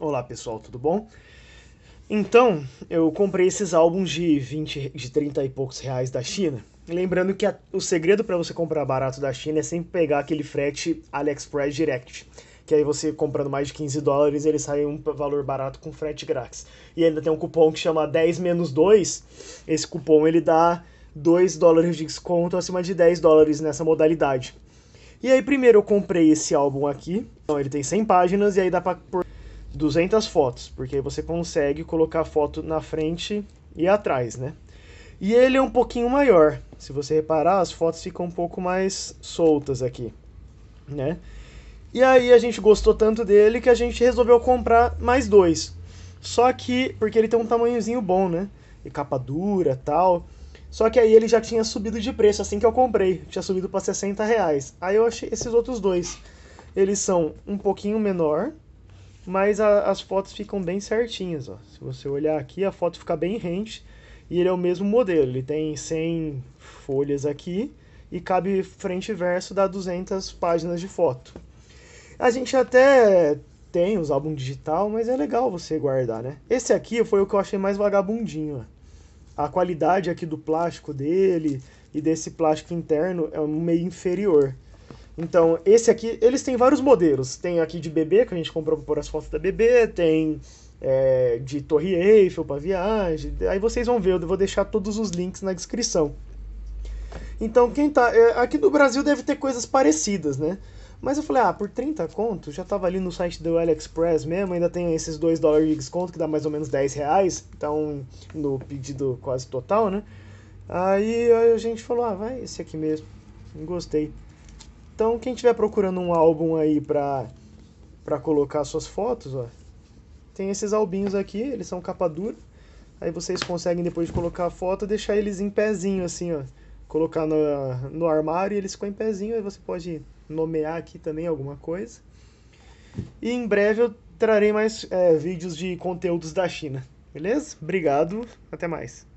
Olá pessoal, tudo bom? Então, eu comprei esses álbuns de 20, de 30 e poucos reais da China. Lembrando que a, o segredo para você comprar barato da China é sempre pegar aquele frete AliExpress Direct. Que aí você comprando mais de 15 dólares, ele sai um valor barato com frete grátis. E ainda tem um cupom que chama 10 menos 2. Esse cupom ele dá 2 dólares de desconto acima de 10 dólares nessa modalidade. E aí primeiro eu comprei esse álbum aqui. Então ele tem 100 páginas e aí dá para por 200 fotos, porque você consegue colocar foto na frente e atrás, né? E ele é um pouquinho maior. Se você reparar, as fotos ficam um pouco mais soltas aqui, né? E aí a gente gostou tanto dele que a gente resolveu comprar mais dois. Só que porque ele tem um tamanhozinho bom, né? E capa dura, tal. Só que aí ele já tinha subido de preço assim que eu comprei. Tinha subido para 60 reais. Aí eu achei esses outros dois. Eles são um pouquinho menor, mas a, as fotos ficam bem certinhas. Ó. Se você olhar aqui, a foto fica bem rente e ele é o mesmo modelo. Ele tem 100 folhas aqui e cabe frente e verso, dá 200 páginas de foto. A gente até tem os álbuns digital, mas é legal você guardar, né? Esse aqui foi o que eu achei mais vagabundinho. Ó. A qualidade aqui do plástico dele e desse plástico interno é um meio inferior. Então, esse aqui, eles têm vários modelos. Tem aqui de bebê, que a gente comprou por as fotos da bebê, tem é, de Torre Eiffel para viagem. Aí vocês vão ver, eu vou deixar todos os links na descrição. Então, quem tá. É, aqui no Brasil deve ter coisas parecidas, né? Mas eu falei, ah, por 30 conto, já tava ali no site do AliExpress mesmo, ainda tem esses 2 dólares de desconto, que dá mais ou menos 10 reais, então no pedido quase total, né? Aí a gente falou, ah, vai esse aqui mesmo, gostei. Então, quem estiver procurando um álbum aí pra, pra colocar suas fotos, ó, tem esses albinhos aqui, eles são capa dura. Aí vocês conseguem, depois de colocar a foto, deixar eles em pezinho, assim, ó. Colocar no, no armário e eles ficam em pezinho. Aí você pode nomear aqui também alguma coisa. E em breve eu trarei mais é, vídeos de conteúdos da China. Beleza? Obrigado, até mais.